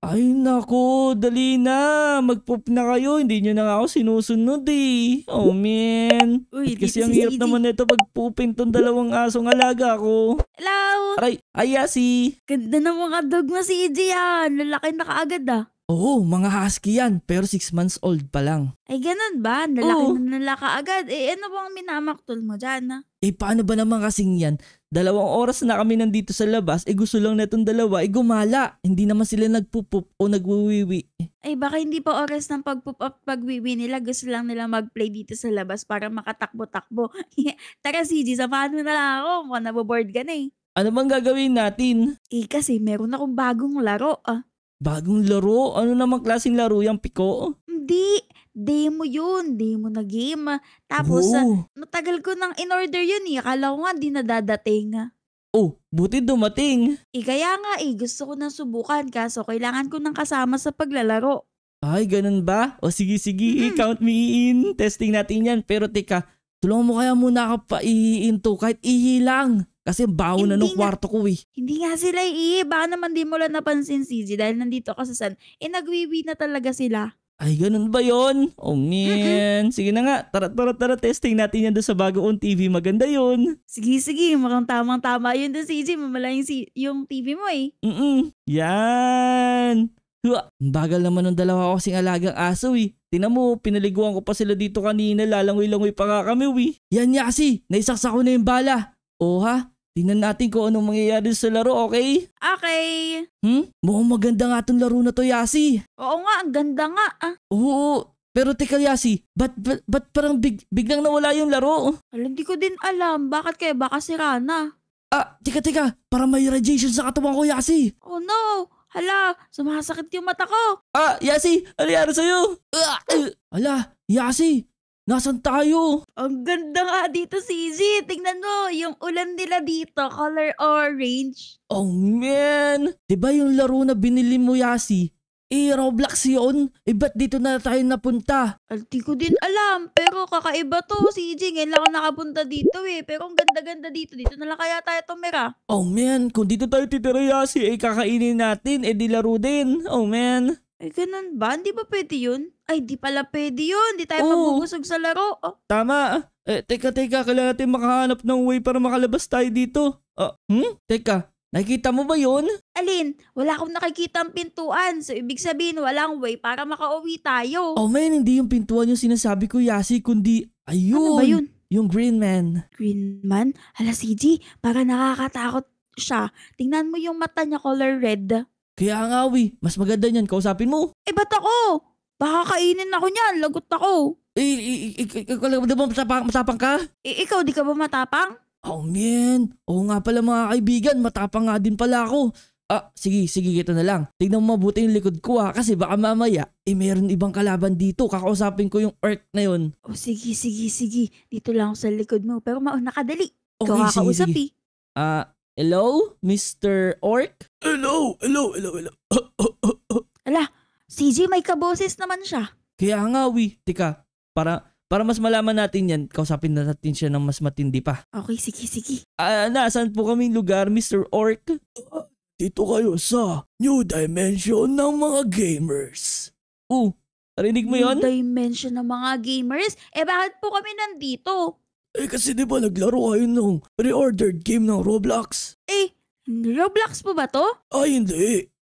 Ay nako, dali na. mag na kayo. Hindi nyo na nga ako sinusunod eh. Oh man. Uy, At kasi ang hirap si naman nito pag tong dalawang asong alaga ko. Hello! Aray, ayasi! Ah, Yasi. Ganda ng mga dog na si EJ ah. Lalaki na kaagad ah. Oo, mga husky yan. Pero 6 months old pa lang. Ay ganun ba? Lalaki Oo. na nalaka agad. Eh ano bang minamaktol mo dyan ah? Eh paano ba naman kasing yan? Dalawang oras na kami nandito sa labas, eh gusto lang netong dalawa, eh gumala. Hindi naman sila nagpupup o nagwiwiwi. Ay baka hindi pa oras ng pagpup at pagwiwi nila. Gusto lang nila mag-play dito sa labas para makatakbo-takbo. Tara CG, samahan mo na lang ako. Mukhang naboboard ka na eh. Ano bang gagawin natin? Eh kasi meron akong bagong laro ah. Bagong laro? Ano namang klaseng laro yung piko? Hindi, demo yun, demo na game. Tapos, oh. matagal ko nang in-order yun eh. Akala ko nga di nadadating. Oh, buti dumating. Eh kaya nga eh, gusto ko nang subukan kaso kailangan ko ng kasama sa paglalaro. Ay, ganun ba? O sige, sige, mm. count me in. Testing natin yan. Pero teka, tulungan mo kaya muna ka pa iinto kahit ihi lang. Kasi bawo na nung kwarto ko eh. Hindi nga sila iiba. Baka naman di mo lang napansin, CG, dahil nandito ka sa sun. Eh, nagwiwi na talaga sila. Ay, ganun ba yon? Oh man. Sige na nga, tara tara tara testing natin yan doon sa bagong TV. Maganda yon. Sige sige, mukhang tamang tama yun doon CJ. Mamala yung, si- yung TV mo eh. Mm Yan. Hua, bagal naman ng dalawa ko kasing alagang aso eh. Tinan mo, pinaliguan ko pa sila dito kanina, lalangoy-langoy pa nga kami wi. Eh. Yan Yasi, naisaksak ko na yung bala. Oha, oh, Tingnan natin kung anong mangyayari sa laro, okay? Okay. Hmm? Mukhang maganda nga tong laro na to, Yasi. Oo nga, ang ganda nga. Ah. Oo, pero teka Yasi, ba't, ba't, ba't parang big, biglang nawala yung laro? Alam, di ko din alam. Bakit kaya? Baka sira na. Ah, teka teka, para may radiation sa katawan ko, Yasi. Oh no! Hala, sumasakit yung mata ko. Ah, Yasi, ano yari sa'yo? Ah, uh, ala, Yasi, Nasaan tayo? Ang ganda nga dito, CZ. Tingnan mo, yung ulan nila dito, color orange. Oh man! ba diba yung laro na binili mo, Yasi? Eh, Roblox yun. Eh, ba't dito na tayo napunta? Alti ko din alam. Pero kakaiba to, CJ. Ngayon lang ako nakapunta dito eh. Pero ang ganda-ganda dito. Dito na lang kaya tayo tumira. Oh man, kung dito tayo titira, Yasi, eh kakainin natin. Eh, di laro din. Oh man. Eh, ganun ba? Hindi ba pwede yun? Ay, di pala pwede yun. Di tayo Oo. mabubusog sa laro. Oh. Tama. Eh, teka, teka. Kailangan natin makahanap ng way para makalabas tayo dito. Ah, hmm? Teka, nakikita mo ba yun? Alin, wala akong nakikita ang pintuan. So, ibig sabihin, walang way para makauwi tayo. Oh man, hindi yung pintuan yung sinasabi ko, Yasi, kundi ayun. Ano ba yun? Yung green man. Green man? Hala, CG, para nakakatakot siya. Tingnan mo yung mata niya color red. Kaya nga, we, mas maganda niyan, kausapin mo. Eh, ba't ako? Baka kainin ako niyan, lagot ako. Eh, ikaw ba matapang, matapang ka? Eh, ikaw, di ka ba matapang? Oh, man. Oo nga pala mga kaibigan, matapang nga din pala ako. Ah, sige, sige, kita na lang. Tignan mo mabuti yung likod ko ha, kasi baka mamaya, eh meron ibang kalaban dito. Kakausapin ko yung Earth na yun. Oh, sige, sige, sige. Dito lang ako sa likod mo, pero mauna ka dali. Okay, Ikaw sige, sige. Eh. Ah, Hello, Mr. Orc? Hello, hello, hello, hello. Ala, CJ may kaboses naman siya. Kaya nga, wi. Tika, para para mas malaman natin yan, kausapin na natin siya ng mas matindi pa. Okay, sige, sige. Ah, ah nasaan po kaming lugar, Mr. Orc? Uh, ah, dito kayo sa New Dimension ng mga gamers. Oh, uh, narinig mo yon? New Dimension ng mga gamers? Eh, bakit po kami nandito? Eh kasi di ba naglaro kayo ng pre-ordered game ng Roblox? Eh, Roblox po ba to? Ay ah, hindi.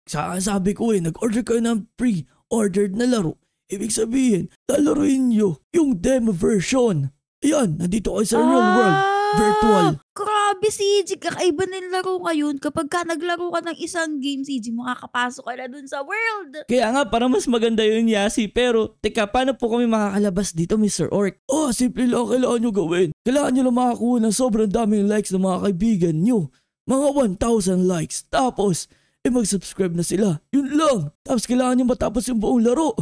Sa sabi ko eh, nag-order kayo ng pre-ordered na laro. Ibig sabihin, lalaroin nyo yung demo version. Ayan, nandito kayo sa ah. real world virtual. Grabe, CG. Kakaiba na yung laro ngayon. Kapag ka naglaro ka ng isang game, CG, makakapasok ka na dun sa world. Kaya nga, para mas maganda yun, Yasi. Pero, teka, paano po kami makakalabas dito, Mr. Orc? Oh, simple lang kailangan nyo gawin. Kailangan nyo lang makakuha ng sobrang daming likes ng mga kaibigan nyo. Mga 1,000 likes. Tapos, eh mag-subscribe na sila. Yun lang. Tapos kailangan nyo matapos yung buong laro.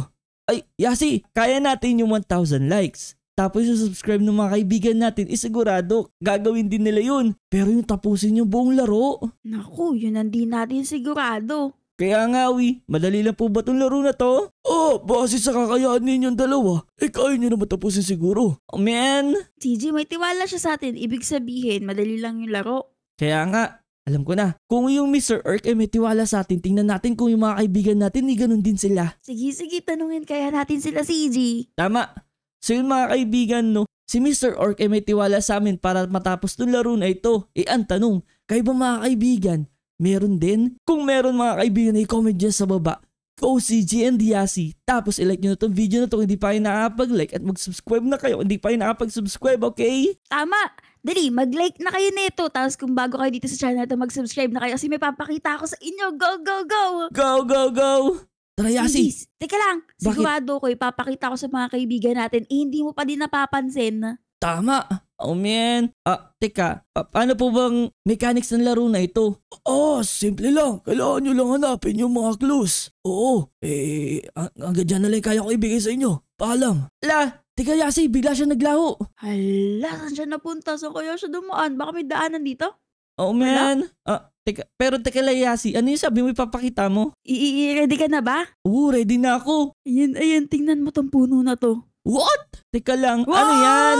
Ay, Yasi, kaya natin yung 1,000 likes tapos yung subscribe ng mga kaibigan natin, isigurado, eh, gagawin din nila yun. Pero yung tapusin yung buong laro. Naku, yun ang di natin sigurado. Kaya nga, wi, madali lang po ba itong laro na to? Oh, base sa kakayaan ninyong dalawa, eh kaya nyo naman tapusin siguro. Oh, man! TJ, may tiwala siya sa atin. Ibig sabihin, madali lang yung laro. Kaya nga, alam ko na. Kung yung Mr. Erk ay eh, may tiwala sa atin, tingnan natin kung yung mga kaibigan natin, eh ganun din sila. Sige, sige, tanungin kaya natin sila, CJ. Tama. So yun mga kaibigan, no, si Mr. Orc ay may tiwala sa amin para matapos tong laro na ito. E ang tanong, kayo ba mga kaibigan, meron din? Kung meron mga kaibigan, i-comment dyan sa baba. OCG and Yasi. Tapos ilike nyo na itong video na to hindi pa kayo nakapag-like at mag-subscribe na kayo hindi pa kayo nakapag-subscribe, okay? Tama! Dali, mag-like na kayo nito. Tapos kung bago kayo dito sa channel na mag-subscribe na kayo kasi may papakita ako sa inyo. Go, go, go! Go, go, go! Trayasi. Sindi's. Teka lang, Bakit? sigurado ko, ipapakita ko sa mga kaibigan natin, eh, hindi mo pa din napapansin. Tama. Oh man. Ah, teka, pa- paano po bang mechanics ng laro na ito? Ah, simple lang. Kailangan nyo lang hanapin yung mga clues. Oo, eh, ang- hanggang dyan na lang kaya ko ibigay sa inyo. Paalam. La, teka Yasi, bigla siya naglaho. Hala, saan siya napunta? Saan kaya siya dumaan? Baka may daanan dito? oh, man. Ah, teka, pero teka Layasi, ano yung sabi mo ipapakita mo? I-ready ka na ba? Oo, ready na ako. Ayan, ayan, tingnan mo tong puno na to. What? Teka lang, ano wow! ano yan?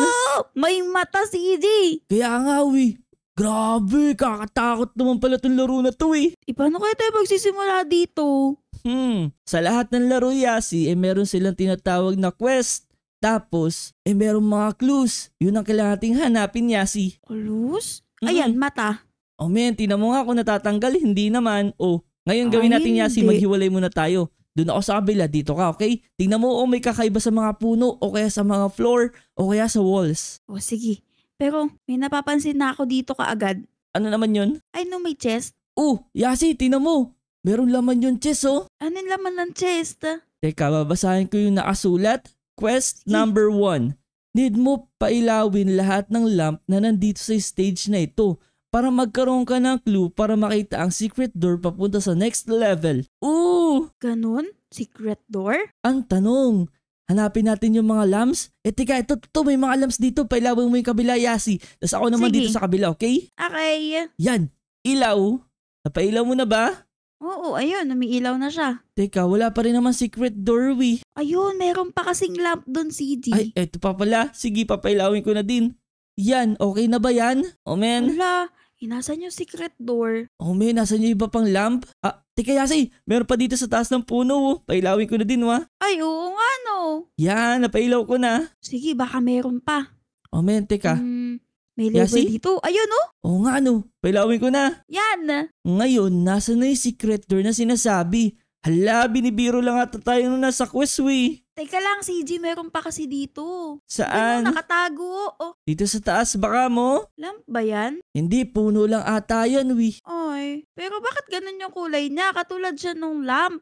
May mata si EJ. Kaya nga, we. Grabe, kakatakot naman pala tong laro na to eh. E paano kaya tayo magsisimula dito? Hmm, sa lahat ng laro Yasi, eh meron silang tinatawag na quest. Tapos, eh meron mga clues. Yun ang kailangan hanapin Yasi. Clues? Mm-hmm. Ayan, mata. Oh men, tinan mo nga kung natatanggal, hindi naman. Oh, ngayon gawin Ay, natin yasi, maghiwalay muna tayo. Doon ako sa kabila, dito ka, okay? Tingnan mo, oh, may kakaiba sa mga puno, o kaya sa mga floor, o kaya sa walls. O, oh, sige. Pero, may napapansin na ako dito kaagad. Ano naman yun? Ay, no, may chest. Oh, Yasi, tingnan mo. Meron laman yung chest, oh. Anong laman ng chest? Teka, babasahin ko yung nakasulat. Quest number one. Need mo pailawin lahat ng lamp na nandito sa stage na ito para magkaroon ka ng clue para makita ang secret door papunta sa next level. Ooh! Ganun? Secret door? Ang tanong, hanapin natin yung mga lamps? Eh teka, ito, ito, may mga lamps dito. Pailawin mo yung kabila, Yasi. Tapos ako naman Sige. dito sa kabila, okay? Okay. Yan, ilaw. Napailaw mo na ba? Oo, ayun, umiilaw na siya. Teka, wala pa rin naman secret doorway. Ayun, meron pa kasing lamp doon, CD. Ay, eto pa pala. Sige, papailawin ko na din. Yan, okay na ba yan? Oh, man. Wala, inasan eh, yung secret door. Oh, man, nasan yung iba pang lamp? Ah, teka, Yasi, meron pa dito sa taas ng puno. Oh. Pailawin ko na din, wa. Ay, oo nga, no. Yan, napailaw ko na. Sige, baka meron pa. Oh, man, teka. Hmm. May label Yasi? dito. Ayun oh. Oo nga ano, pailawin ko na. Yan. Ngayon, nasa na yung secret door na sinasabi. Hala, binibiro lang ata tayo nung nasa quest we. Teka lang, CG, meron pa kasi dito. Ano, Saan? Ano, nakatago. Oh. Dito sa taas baka mo? Lamp ba yan? Hindi, puno lang ata yan, we. Oy, pero bakit ganun yung kulay niya? Katulad siya nung lamp.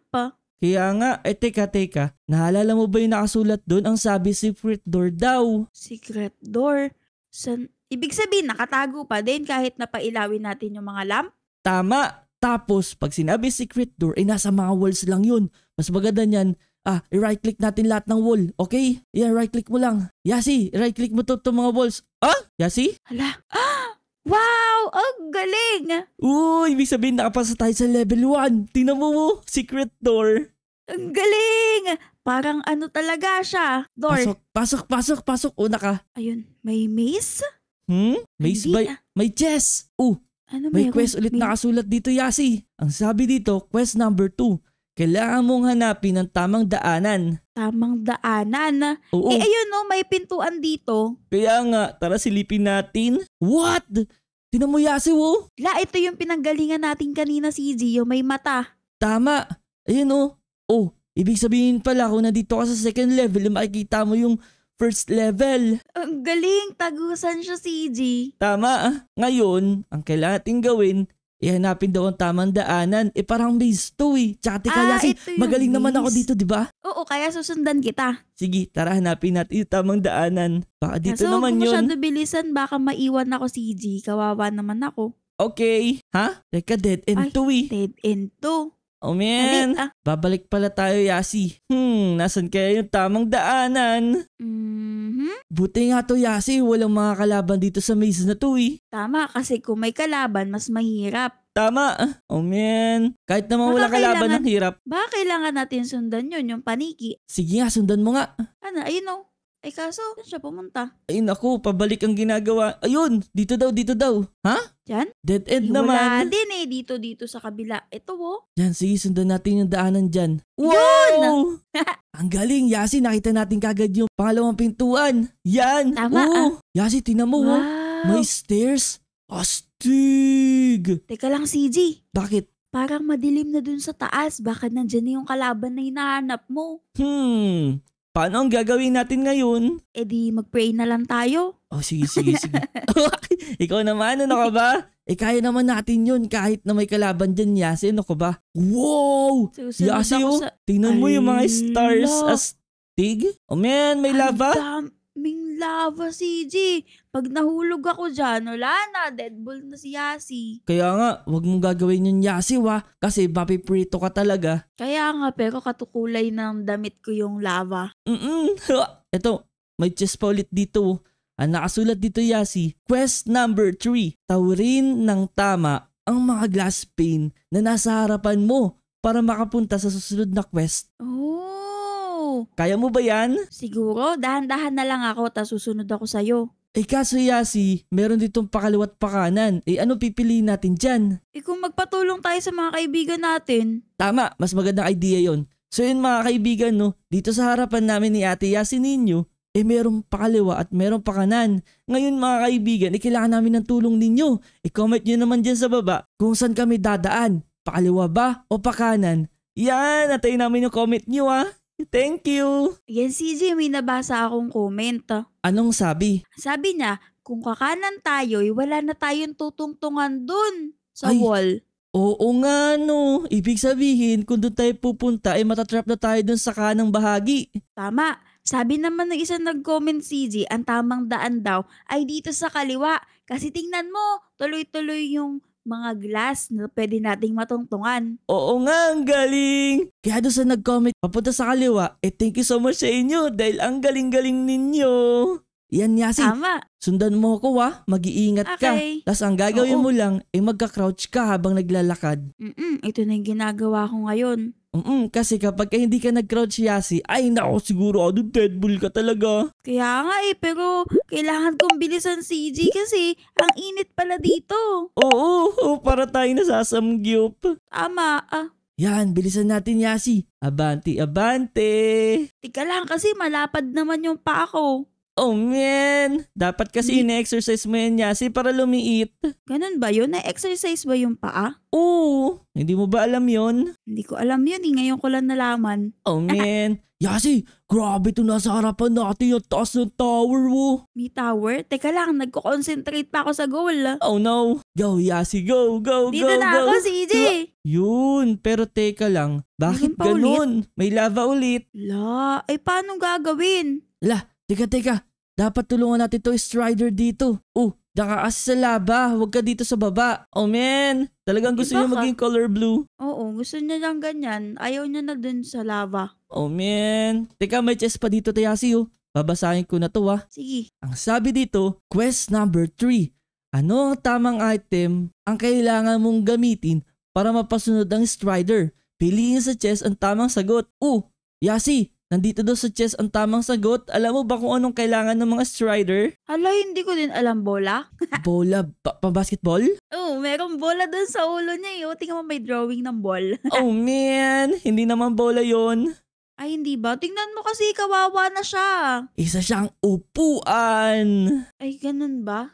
Kaya nga, eh teka teka, naalala mo ba yung nakasulat doon ang sabi secret door daw? Secret door? San, Ibig sabihin, nakatago pa din kahit napailawin natin yung mga lamp? Tama! Tapos, pag sinabi secret door, eh nasa mga walls lang yun. Mas maganda niyan, ah, i-right click natin lahat ng wall, okay? Yeah, right click mo lang. Yasi, right click mo to, to mga walls. Ah? Yasi? Hala. Ah! Wow! Ang galing! Oo, ibig sabihin nakapasa tayo sa level 1. Tingnan mo mo, oh, secret door. Ang galing! Parang ano talaga siya, door. Pasok, pasok, pasok, pasok. Una ka. Ayun, may maze? Hmm? May, Hindi, ah. may chess. Oh, ano may meron? quest ulit may... nakasulat dito, Yasi. Ang sabi dito, quest number 2. Kailangan mong hanapin ang tamang daanan. Tamang daanan? Oo. Eh, ayun no, may pintuan dito. Kaya nga, tara silipin natin. What? Tinan mo, Yasi, oh. La, ito yung pinanggalingan natin kanina, si Gio. May mata. Tama. Ayun, oh. Oh, ibig sabihin pala kung nandito ka sa second level, makikita mo yung first level. Ang galing, tagusan siya si CJ. Tama. Ah. Ngayon, ang kailangan natin gawin, ihanapin daw ang tamang daanan. Eh parang maze to eh. Tsaka ah, kasi magaling maze. naman ako dito, di ba? Oo, kaya susundan kita. Sige, tara hanapin natin yung tamang daanan. Baka dito Kaso, naman yun. Kaso kung bilisan, baka maiwan ako si CJ. Kawawa naman ako. Okay. Ha? Teka, dead end Ay, to eh. Dead end to. Oh man, ah. babalik pala tayo Yasi. Hmm, nasan kaya yung tamang daanan? Mm-hmm. Buti nga to Yasi, walang mga kalaban dito sa maze na to eh. Tama, kasi kung may kalaban, mas mahirap. Tama. Oh man. Kahit naman wala kalaban ng hirap. Baka kailangan natin sundan yun, yung paniki. Sige nga, sundan mo nga. Ano, ayun o. Oh. Ay eh, kaso, saan siya pumunta? Ay naku, pabalik ang ginagawa. Ayun, dito daw, dito daw. Ha? Diyan? Dead end Ay, naman. Wala din eh, dito, dito sa kabila. Ito oh. Diyan, sige, sundan natin yung daanan diyan. Yun! ang galing, Yasi, nakita natin kagad yung pangalawang pintuan. Yan! Tama oh. ah. Yasi, tinan mo oh. wow. oh. May stairs. Astig! Teka lang, CJ. Bakit? Parang madilim na dun sa taas. Bakit nandyan na yung kalaban na hinahanap mo. Hmm, Paano ang gagawin natin ngayon? E di mag-pray na lang tayo. Oh, sige, sige, sige. Ikaw naman, ano ka ba? Eh, kaya naman natin yun kahit na may kalaban dyan, Yase, ano ka ba? Wow! Susunod Yase, oh, sa... tingnan mo yung mga stars lo. as tig. Oh man, may Ay, lava? daming lava, CJ. Pag nahulog ako dyan, wala na, deadball na si Yasi. Kaya nga, wag mong gagawin yung Yasi wa, kasi mapiprito ka talaga. Kaya nga, pero katukulay ng damit ko yung lava. Mm-mm. Ito, may chest pa ulit dito. Ang nakasulat dito Yasi, quest number 3, tawrin ng tama ang mga glass pane na nasa harapan mo para makapunta sa susunod na quest. Oh, kaya mo ba yan? Siguro, dahan-dahan na lang ako tapos susunod ako sa'yo. Eh kaso Yasi, meron ditong pakalawat pakanan. Eh ano pipiliin natin dyan? Eh kung magpatulong tayo sa mga kaibigan natin. Tama, mas magandang idea yon. So yun mga kaibigan no, dito sa harapan namin ni Ate Yasi ninyo, eh merong pakaliwa at merong pakanan. Ngayon mga kaibigan, eh kailangan namin ng tulong ninyo. I-comment eh, nyo naman dyan sa baba kung saan kami dadaan. Pakaliwa ba o pakanan? Yan, natayin namin yung comment nyo ah. Thank you! Yan CJ, may nabasa akong comment. Anong sabi? Sabi niya, kung kakanan tayo, wala na tayong tutungtungan dun sa Ay. wall. Oo nga no. Ibig sabihin, kung doon tayo pupunta, ay eh, matatrap na tayo dun sa kanang bahagi. Tama. Sabi naman ng isang nag-comment CJ, ang tamang daan daw ay dito sa kaliwa. Kasi tingnan mo, tuloy-tuloy yung mga glass na pwede nating matungtungan. Oo nga, ang galing! Kaya doon sa nag-comment papunta sa kaliwa, eh thank you so much sa inyo dahil ang galing-galing ninyo. Yan, Yasin. Tama. Sundan mo ako, ha. Ah. Mag-iingat okay. ka. Tapos ang gagawin Oo. mo lang, eh magka-crouch ka habang naglalakad. Mm-mm, ito na yung ginagawa ko ngayon. Mm-mm, kasi kapag ka hindi ka nag-crouch yasi, ay nako ano, dead bull ka talaga. Kaya nga eh, pero kailangan kong bilisan si CG kasi ang init pala dito. Oo, oo para tayo nasasamgyup. Tama ah. Yan, bilisan natin yasi. Abante, abante. Tika lang kasi malapad naman yung paa ko. Oh man, dapat kasi Hindi. exercise mo yan Yasi para lumiit. Ganun ba yun? Na-exercise ba yung paa? Oo, hindi mo ba alam yon? Hindi ko alam yun eh, ngayon ko lang nalaman. Oh man, Yasi, grabe to nasa harapan natin yung taas ng tower mo. May tower? Teka lang, nagko-concentrate pa ako sa goal. Ah. Oh no, go Yasi, go, go, Dito go, na go. ako, CJ! E diba? Yun, pero teka lang, bakit Meron ulit? May lava ulit. La, ay eh, paano gagawin? Ala, Teka, teka. Dapat tulungan natin to Strider dito. Oh, Nakaas sa laba, huwag ka dito sa baba. Oh man, talagang gusto niya maging color blue. Oo, gusto niya lang ganyan. Ayaw niya na dun sa lava. Oh man. Teka, may chest pa dito Tayasi oh. Babasahin ko na to ah. Sige. Ang sabi dito, quest number 3. Ano ang tamang item ang kailangan mong gamitin para mapasunod ang Strider? Piliin sa chest ang tamang sagot. Oh, Yasi, Nandito daw sa chess ang tamang sagot. Alam mo ba kung anong kailangan ng mga strider? Hala, hindi ko din alam. Bola? bola? Ba- pang-basketball? Oo, oh, merong bola doon sa ulo niya. Eh. Oh, tingnan mo may drawing ng ball. oh man, hindi naman bola yon. Ay, hindi ba? Tingnan mo kasi, kawawa na siya. Isa siyang upuan. Ay, ganun ba?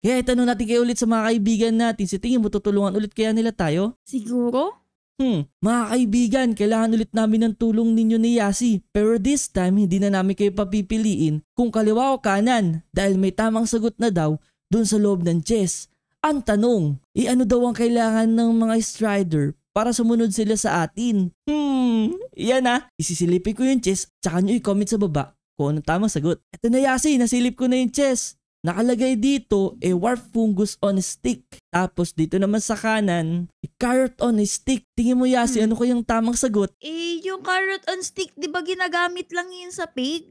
Hmm. Kaya yeah, itanong natin kayo ulit sa mga kaibigan natin. Si tingin mo tutulungan ulit kaya nila tayo? Siguro? Hmm, mga kaibigan, kailangan ulit namin ng tulong ninyo ni Yasi. Pero this time, hindi na namin kayo papipiliin kung kaliwa o kanan dahil may tamang sagot na daw dun sa loob ng chess. Ang tanong, iano eh, daw ang kailangan ng mga strider para sumunod sila sa atin? Hmm, yan ah. Isisilipin ko yung chess, tsaka nyo i-comment sa baba kung ano tamang sagot. Eto na Yasi, nasilip ko na yung chess. Nakalagay dito, a warp fungus on a stick. Tapos dito naman sa kanan, a carrot on a stick. Tingin mo, Yasi, hmm. ano yung tamang sagot? Eh, yung carrot on stick, di ba ginagamit lang yun sa pig?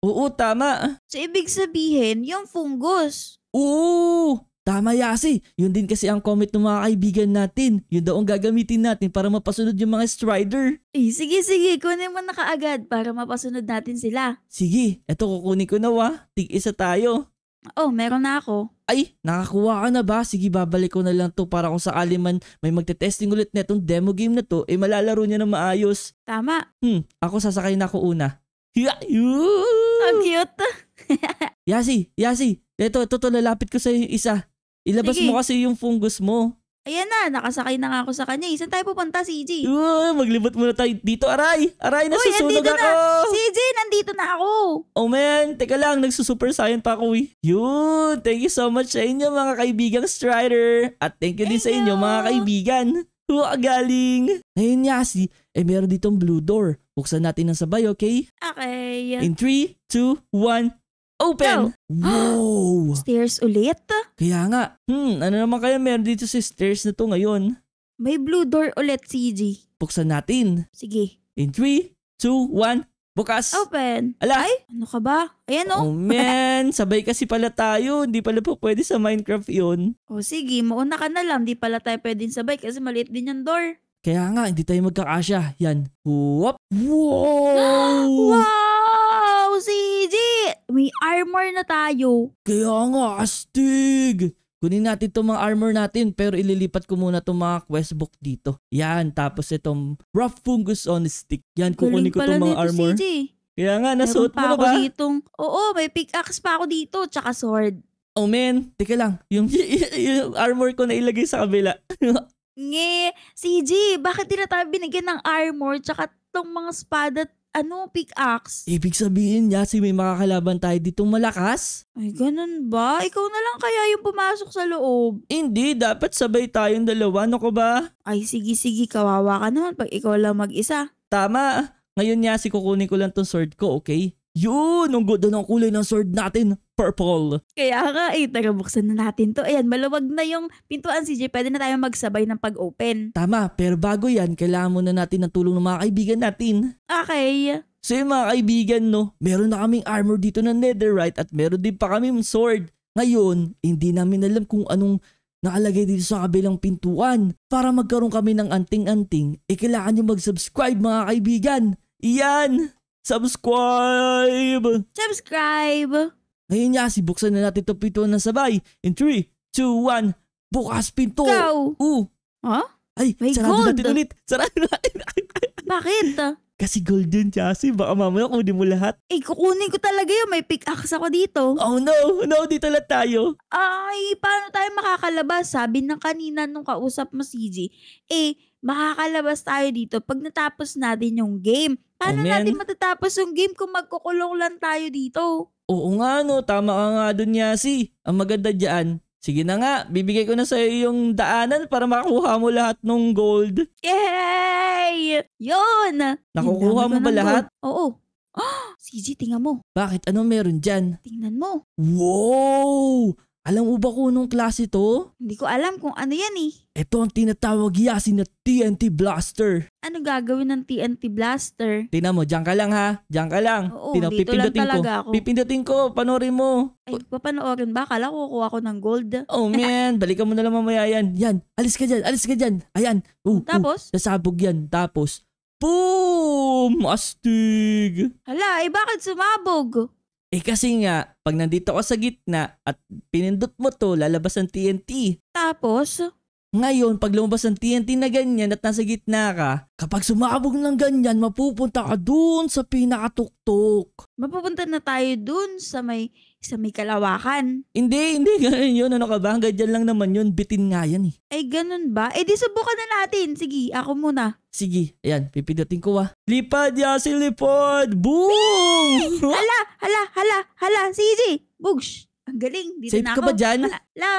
Oo, tama. So, ibig sabihin, yung fungus. Oo! Tama, Yasi. Yun din kasi ang comment ng mga kaibigan natin. Yun daw ang gagamitin natin para mapasunod yung mga Strider. Eh, sige, sige. Kunin mo na kaagad para mapasunod natin sila. Sige. Eto, kukunin ko na, wa. Tig-isa tayo. Oh, meron na ako. Ay, nakakuha ka na ba? Sige, babalik ko na lang to para kung sakali man may magte-testing ulit netong demo game na to, eh malalaro niya na maayos. Tama. Hmm, ako sasakay na ako una. Yeah, Ang cute. Yasi, Yasi, ito, ito, ito, lalapit ko sa yung isa. Ilabas Sige. mo kasi yung fungus mo. Ayan na, nakasakay na nga ako sa kanya. Eh. Saan tayo pupunta, CJ? Uy, maglibot muna tayo dito, Aray! Aray, nasusunog Uy, ako! Na. CJ, nandito na ako! Oh man, teka lang, nagsusuper saiyan pa ako eh. Yun, thank you so much sa inyo mga kaibigang Strider. At thank you thank din sa inyo you. mga kaibigan. Huwa galing! Ngayon nga si, eh meron ditong blue door. Buksan natin ng sabay, okay? Okay. In 3, 2, 1, Open! Wow! Stairs ulit? Kaya nga. Hmm, ano naman kaya meron dito sa stairs na to ngayon? May blue door ulit, CJ. Buksan natin. Sige. In 3, 2, 1, bukas! Open! Ala! Ay, ano ka ba? Ayan oh. Oh man, sabay kasi pala tayo. Hindi pala po pwede sa Minecraft yun. Oh sige, mauna ka na lang. Hindi pala tayo pwedeng sabay kasi maliit din yung door. Kaya nga, hindi tayo magkakasya. Yan. Whoop! Wow! wow! May armor na tayo. Kaya nga, astig! Kunin natin itong mga armor natin pero ililipat ko muna itong mga quest book dito. Yan, tapos itong rough fungus on stick. Yan, kukunin ko itong mga armor. CJ. Kaya nga, nasuot mo na ba? Ditong, oo, may pickaxe pa ako dito, tsaka sword. Oh man, teka lang. Yung, yung, yung armor ko na ilagay sa kabila. Nge, CJ, bakit di na tayo binigyan ng armor tsaka tong mga spada at ano, pickaxe. Ibig sabihin, niya, si may makakalaban tayo ditong malakas? Ay, ganun ba? Ikaw na lang kaya yung pumasok sa loob. Hindi, dapat sabay tayong dalawa, no ko ba? Ay, sige, sige, kawawa ka naman pag ikaw lang mag-isa. Tama. Ngayon, niya, si kukunin ko lang tong sword ko, okay? Yun! Ang ganda ng kulay ng sword natin purple. Kaya nga, eh, taga buksan na natin to. Ayan, maluwag na yung pintuan, CJ. Pwede na tayo magsabay ng pag-open. Tama, pero bago yan, kailangan muna natin ng tulong ng mga kaibigan natin. Okay. So yung mga kaibigan, no, meron na kaming armor dito ng netherite at meron din pa kami sword. Ngayon, hindi namin alam kung anong nakalagay dito sa kabilang pintuan. Para magkaroon kami ng anting-anting, eh kailangan nyo mag-subscribe mga kaibigan. Iyan! Subscribe! Subscribe! Ngayon niya, si buksan na natin itong pintuan ng sabay. In 3, 2, 1, bukas pinto! Go! Oo! Huh? Ay, May sarado gold. natin ulit. Sarado natin. Bakit? Kasi golden, yun, Chassis. Baka mamaya kunin mo lahat. Eh, kukunin ko talaga yun. May pickaxe ako dito. Oh no! No, dito lang tayo. Ay, paano tayo makakalabas? Sabi ng kanina nung kausap mo si Gigi, eh, makakalabas tayo dito pag natapos natin yung game. Paano Amen. natin matatapos yung game kung magkukulong lang tayo dito? Oo nga no, tama ka nga dun Yasi. Ang maganda dyan, sige na nga, bibigay ko na sa'yo yung daanan para makuha mo lahat ng gold. Yay! Yun! Nakukuha mo ba lahat? Gold. Oo. Oh, CG, tingnan mo. Bakit? Ano meron dyan? Tingnan mo. Wow! Alam mo ba kung anong klase to? Hindi ko alam kung ano yan eh. Ito ang tinatawag yasin na TNT Blaster. Ano gagawin ng TNT Blaster? Tinan mo, dyan ka lang ha. Dyan ka lang. Oo, Tinan, dito lang talaga ko. ako. Pipindutin ko, panoorin mo. Ay, papanoorin ba? Kala ko kukuha ko ng gold. Oh man, balikan mo na lang mamaya yan. Yan, alis ka dyan, alis ka dyan. Ayan. Uh, uh Tapos? Uh, nasabog yan. Tapos, boom! Astig! Hala, eh bakit sumabog? Eh kasi nga, pag nandito ka sa gitna at pinindot mo to, lalabas ang TNT. Tapos? Ngayon, pag lumabas ang TNT na ganyan at nasa gitna ka, kapag sumabog ng ganyan, mapupunta ka doon sa pinakatuktok. Mapupunta na tayo doon sa may sa may kalawakan. Hindi, hindi ganun yun. Ano ka ba? Hanggang dyan lang naman yun. Bitin nga yan eh. Ay, ganun ba? Eh di subukan na natin. Sige, ako muna. Sige, ayan, pipindutin ko ah. Lipad, Yasi, lipad! Boom! hala, hala, hala, hala. Sige, Bugsh. Ang galing. Dito Safe na ako. ka ba dyan? Hala. Hello!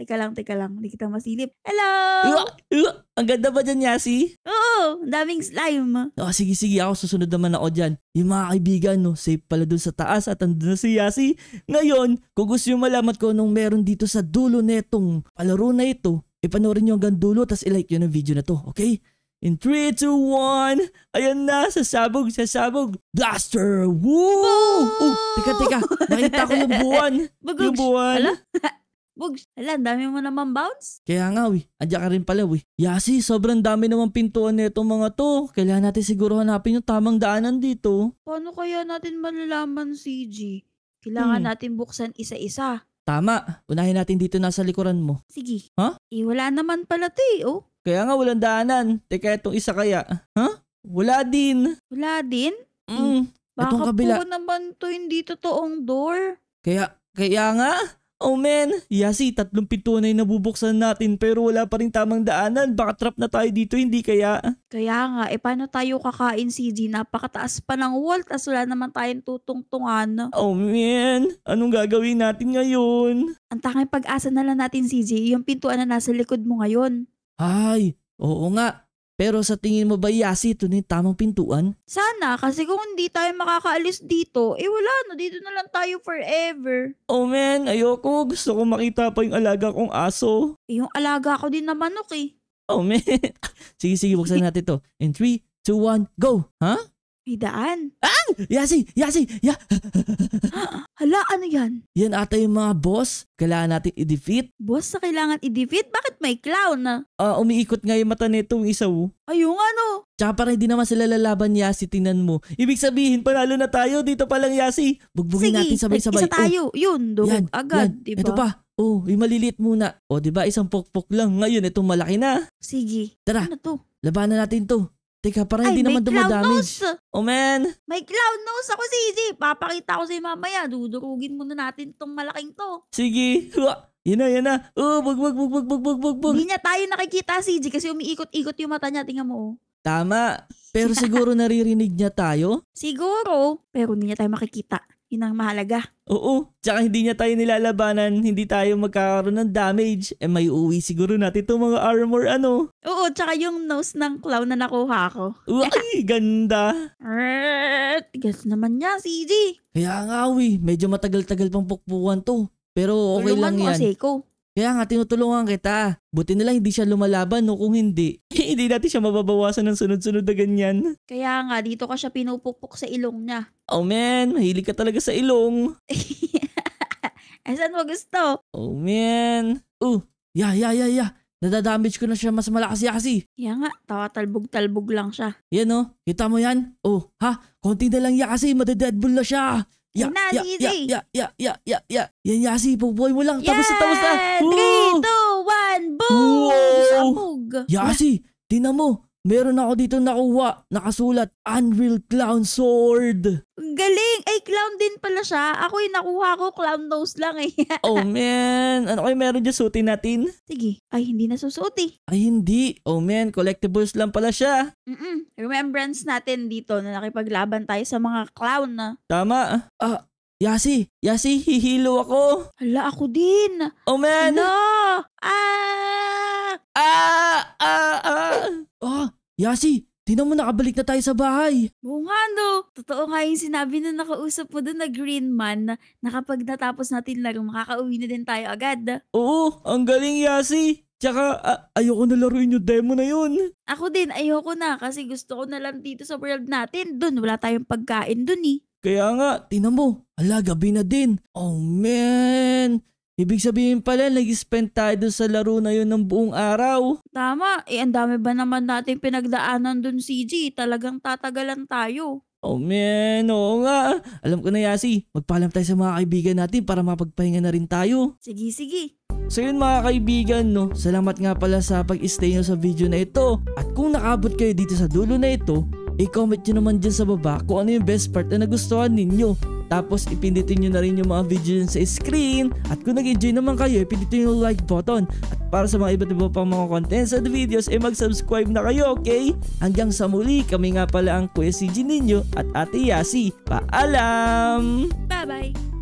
Teka lang, teka lang. Hindi kita masilip. Hello! Uwa, uwa. Ang ganda ba dyan, Yasi? Oo, ko. Daming slime. Oh, sige, sige. Ako susunod naman ako dyan. Yung mga kaibigan, no, safe pala dun sa taas at andun na si Yasi. Ngayon, kung gusto nyo malaman ko anong meron dito sa dulo netong palaro na ito, ipanoorin nyo hanggang dulo tapos ilike nyo ng video na to, okay? In 3, 2, 1, ayan na, sasabog, sasabog. Blaster! Woo! Oh, teka, teka, nakita ko yung buwan. Bagog. Yung buwan. Hala? Bugs, ala, dami mo naman bounce. Kaya nga, we. Andiyan ka rin pala, we. Yasi, sobrang dami naman pintuan nitong mga to. Kailangan natin siguro hanapin yung tamang daanan dito. Paano kaya natin malalaman, CG? Kailangan hmm. natin buksan isa-isa. Tama. Unahin natin dito nasa likuran mo. Sige. Ha? Huh? Eh, wala naman pala to eh, oh. Kaya nga, walang daanan. Teka, itong isa kaya. Ha? Huh? Wala din. Wala din? Mm. Eh, baka Itong kabila. po naman to hindi totoong door. Kaya, kaya nga. Oh man, Yasi, tatlong pintuan na yung nabubuksan natin pero wala pa rin tamang daanan. Baka trap na tayo dito, hindi kaya? Kaya nga, eh paano tayo kakain, CG? Napakataas pa ng wall, tas wala naman tayong tutungtungan. Oh man, anong gagawin natin ngayon? Ang tanging pag-asa na lang natin, CG, yung pintuan na nasa likod mo ngayon. Ay, oo nga. Pero sa tingin mo ba, Yasi, ito na yung tamang pintuan? Sana, kasi kung hindi tayo makakaalis dito, eh wala no, dito na lang tayo forever. Oh man, ayoko. Gusto ko makita pa yung alaga kong aso. Eh, yung alaga ko din na manok eh. Oh man. sige, sige, buksan natin to. In 3, 2, 1, go! Ha? Huh? May daan. Ah! Yasing! Yasing! Ya! Hala, ano yan? Yan ata yung mga boss. Kailangan natin i-defeat. Boss sa kailangan i-defeat? Bakit may clown na? Ah, umiikot nga yung mata nito yung isa oh. Ayun ano? Tsaka parang hindi naman sila lalaban, Yasi, tingnan mo. Ibig sabihin, panalo na tayo. Dito pa lang, Yasi. Bugbugin Sige, natin sabay-sabay. Sige, Isa tayo. Oh, yun, dog. Yan, agad, yan. diba? Ito pa. Oh, yung maliliit muna. O, oh, di ba? Isang pokpok lang. Ngayon, itong malaki na. Sige. Tara. Ano to? Labanan natin to. Teka, parang hindi naman dumadamage. Nose. Oh man! May clown nose ako si Izzy. Papakita ko sa'yo mamaya. Dudurugin muna natin tong malaking to. Sige. Yan na, yan na. Oh, bug, bug, bug, bug, bug, bug, bug, Hindi niya tayo nakikita si Izzy kasi umiikot-ikot yung mata niya. Tingnan mo oh. Tama. Pero siguro naririnig niya tayo? Siguro. Pero hindi niya tayo makikita. Yun ang mahalaga. Oo. Tsaka hindi niya tayo nilalabanan, hindi tayo magkakaroon ng damage. Eh may uuwi siguro natin itong mga armor ano. Oo, tsaka yung nose ng clown na nakuha ko. Uy, ay, ganda. Tigas naman niya, CJ. Kaya nga, uwi. Medyo matagal-tagal pang pukpukan to. Pero okay Tulungan lang yan. Tulungan mo, Seiko. Kaya nga tinutulungan kita. Buti na lang hindi siya lumalaban no kung hindi. hindi natin siya mababawasan ng sunod-sunod na ganyan. Kaya nga dito ka siya pinupukpok sa ilong niya. Oh man, mahilig ka talaga sa ilong. eh saan mo gusto? Oh man. Uh, oh, ya ya ya ya. Nadadamage ko na siya mas malakas siya kasi. Kaya nga, tawa-talbog-talbog lang siya. Yan oh, kita mo yan? Oh, ha? Konti na lang yasi, madadedball na siya. Yeah, Una, yeah, yeah, yeah, yeah, yeah, yeah, yeah. Yan, Yasi, bubuhay mo lang. Tapos na, tapos na. Woo! 3, 2, 1, boom! Sabog. Yasi, tinan mo. Meron ako dito nakuha, nakasulat, Unreal Clown Sword. Galing! Ay, clown din pala siya. Ako yung nakuha ko, clown nose lang eh. oh man, ano kayo meron dyan suotin natin? Sige, ay hindi na susuti. Ay hindi, oh man, collectibles lang pala siya. Mm-mm. Remembrance natin dito na nakipaglaban tayo sa mga clown na. Tama. Ah, Yasi, Yasi, hihilo ako. Hala, ako din. Oh man. Hala. Ano? Ah! Ah! Ah! ah. Ah, Yasi, tinan mo nakabalik na tayo sa bahay. Oo nga no, totoo nga yung sinabi na nakausap mo doon na Green Man na, na kapag natapos natin laro, makakauwi na din tayo agad. Oo, ang galing Yasi. Tsaka a- ayoko na laruin yung demo na yun. Ako din, ayoko na kasi gusto ko na lang dito sa world natin. Doon, wala tayong pagkain doon eh. Kaya nga, tinan mo, ala gabi na din. Oh man, Ibig sabihin pala, nag-spend tayo dun sa laro na yun ng buong araw. Tama, eh ang dami ba naman nating pinagdaanan dun CG, talagang tatagalan tayo. Oh man, oo nga. Alam ko na Yasi, magpaalam tayo sa mga kaibigan natin para mapagpahinga na rin tayo. Sige, sige. So yun mga kaibigan, no? salamat nga pala sa pag-stay nyo sa video na ito. At kung nakabot kayo dito sa dulo na ito, i-comment nyo naman dyan sa baba kung ano yung best part na nagustuhan ninyo. Tapos ipindutin nyo na rin yung mga video dyan sa screen. At kung nag-enjoy naman kayo, ipindutin yung like button. At para sa mga iba't iba pang mga contents at videos, ay eh mag-subscribe na kayo, okay? Hanggang sa muli, kami nga pala ang Kuya CG ninyo at Ate Yasi. Paalam! Bye-bye!